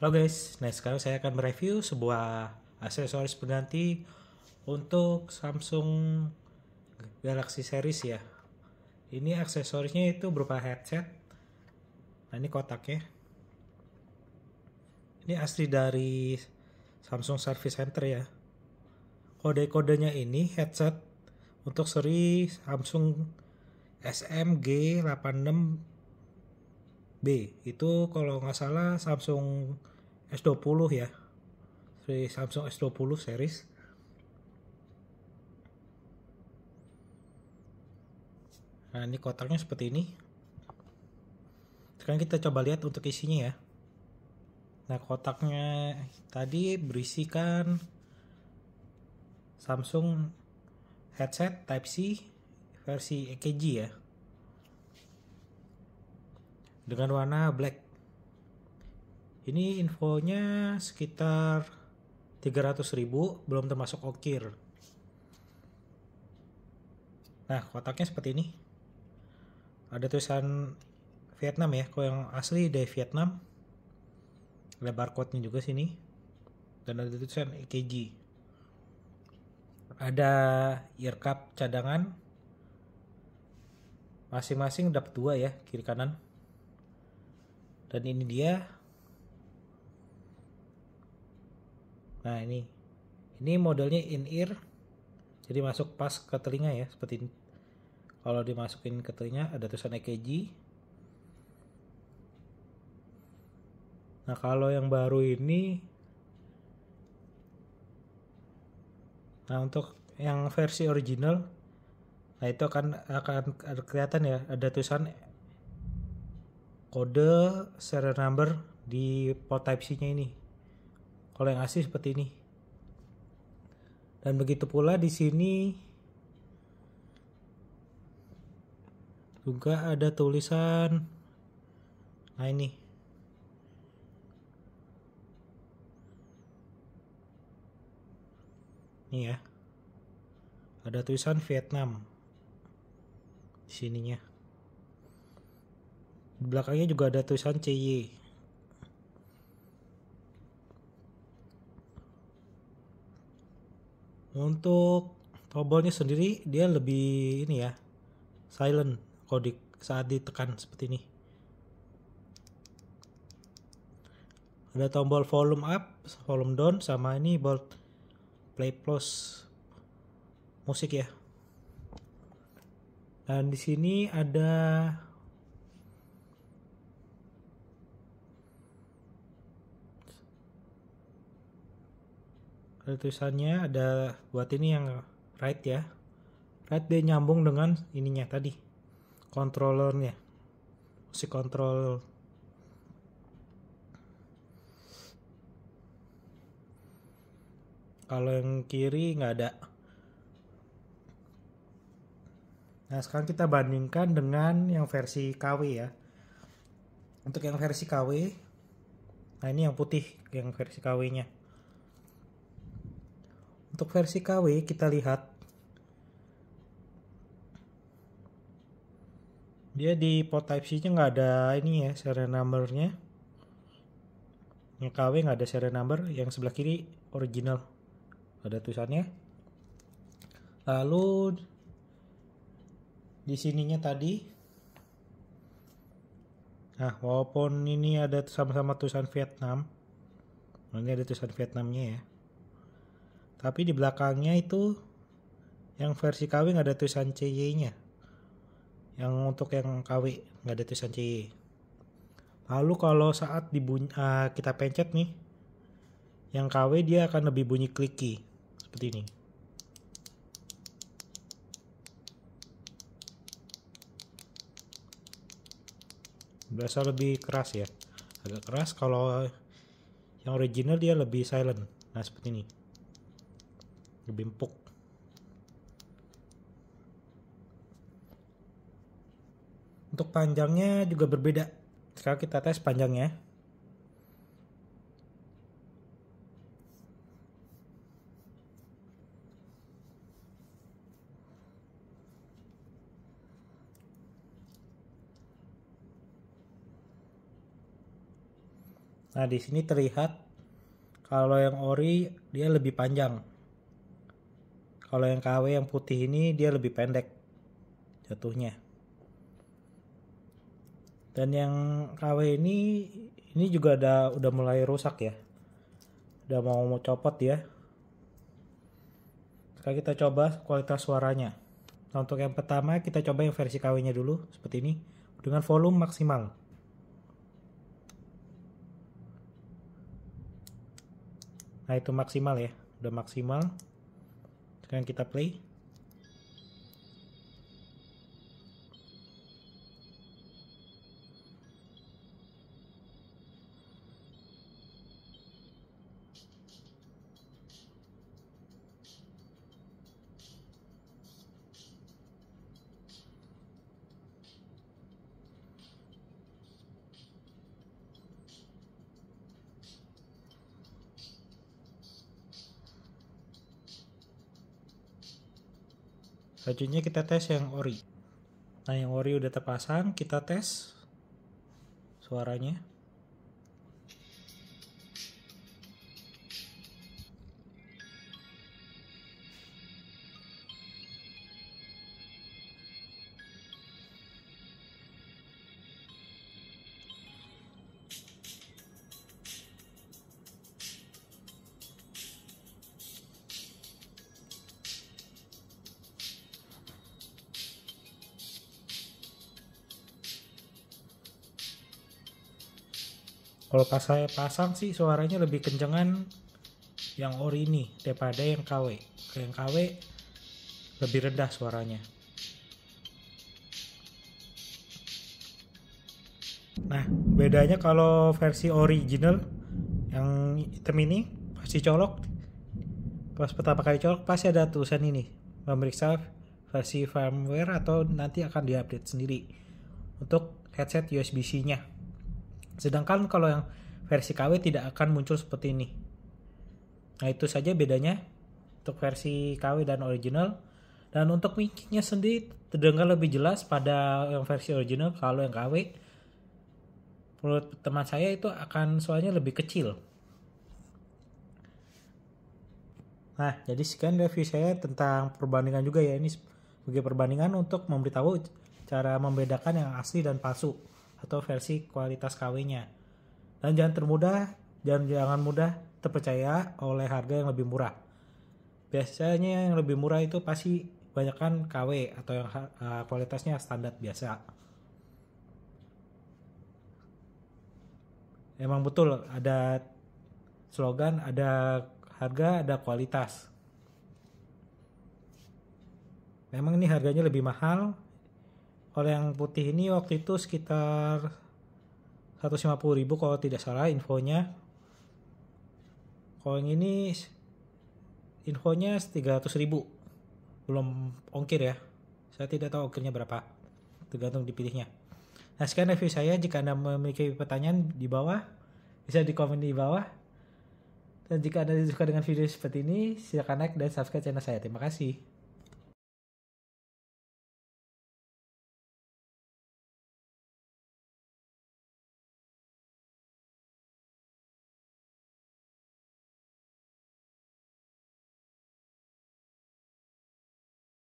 Halo guys, nah sekarang saya akan mereview sebuah aksesoris pengganti untuk Samsung Galaxy series ya. Ini aksesorisnya itu berupa headset. Nah ini kotaknya. Ini asli dari Samsung Service Center ya. Kode-kodenya ini headset untuk seri Samsung SMG86B. Itu kalau nggak salah Samsung S20 ya dari Samsung S20 series nah ini kotaknya seperti ini sekarang kita coba lihat untuk isinya ya nah kotaknya tadi berisikan Samsung headset Type-C versi EKG ya dengan warna black ini infonya sekitar 300 ribu, belum termasuk ongkir. Nah, kotaknya seperti ini. Ada tulisan Vietnam ya, kalau yang asli dari Vietnam. Ada barcode-nya juga sini. Dan ada tulisan EKG. Ada ear cup cadangan. Masing-masing dapat dua ya, kiri kanan. Dan ini dia Nah ini, ini modelnya in ear, jadi masuk pas ke telinga ya seperti ini. Kalau dimasukin ke telinga ada tulisan EKG. Nah kalau yang baru ini, nah untuk yang versi original, nah itu akan akan kelihatan ya ada tulisan kode serial number di port Type C-nya ini kalau yang asli seperti ini dan begitu pula di sini juga ada tulisan nah ini ini ya ada tulisan Vietnam di sininya di belakangnya juga ada tulisan CY Untuk tombolnya sendiri dia lebih ini ya silent kodik saat ditekan seperti ini. Ada tombol volume up, volume down sama ini bolt play plus musik ya. Dan di sini ada tulisannya ada buat ini yang right ya right dia nyambung dengan ininya tadi kontrolernya, si kontrol. kalau yang kiri nggak ada nah sekarang kita bandingkan dengan yang versi KW ya untuk yang versi KW nah ini yang putih yang versi KW nya untuk versi KW kita lihat dia di port type C nya nggak ada ini ya serial numbernya yang KW nggak ada serial number yang sebelah kiri original ada tulisannya lalu di sininya tadi nah walaupun ini ada sama-sama tulisan Vietnam ini ada tulisan Vietnamnya ya tapi di belakangnya itu yang versi KW nggak ada tulisan CY-nya. Yang untuk yang KW nggak ada tulisan CY. Lalu kalau saat dibunyi, uh, eh, kita pencet nih, yang KW dia akan lebih bunyi clicky seperti ini. Biasa lebih keras ya agak keras kalau yang original dia lebih silent nah seperti ini lebih empuk untuk panjangnya juga berbeda sekarang kita tes panjangnya Nah, di sini terlihat kalau yang ori dia lebih panjang. Kalau yang KW yang putih ini dia lebih pendek jatuhnya. Dan yang KW ini ini juga ada udah mulai rusak ya. Udah mau mau copot ya. Sekarang kita coba kualitas suaranya. Nah, untuk yang pertama kita coba yang versi KW-nya dulu seperti ini dengan volume maksimal. Nah, itu maksimal ya. Udah maksimal. Sekarang kita play. Selanjutnya kita tes yang ori. Nah yang ori udah terpasang, kita tes suaranya. Kalau pas saya pasang sih suaranya lebih kencengan yang ori ini daripada yang KW. Yang KW lebih rendah suaranya. Nah, bedanya kalau versi original yang hitam ini pasti colok. Pas pertama kali colok pasti ada tulisan ini, memeriksa versi firmware atau nanti akan diupdate sendiri untuk headset USB-C-nya. Sedangkan kalau yang versi KW tidak akan muncul seperti ini. Nah itu saja bedanya untuk versi KW dan original. Dan untuk mic-nya sendiri terdengar lebih jelas pada yang versi original kalau yang KW menurut teman saya itu akan soalnya lebih kecil. Nah, jadi sekian review saya tentang perbandingan juga ya. Ini sebagai perbandingan untuk memberitahu cara membedakan yang asli dan palsu atau versi kualitas KW-nya. Dan jangan termudah dan jangan mudah terpercaya oleh harga yang lebih murah. Biasanya yang lebih murah itu pasti banyakkan KW atau yang eh, kualitasnya standar biasa. Emang betul ada slogan, ada harga, ada kualitas. Memang ini harganya lebih mahal, kalau yang putih ini waktu itu sekitar 150 ribu kalau tidak salah infonya kalau yang ini infonya 300 ribu belum ongkir ya saya tidak tahu ongkirnya berapa tergantung dipilihnya nah sekian review saya jika anda memiliki pertanyaan di bawah bisa di komen di bawah dan jika anda suka dengan video seperti ini silahkan like dan subscribe channel saya terima kasih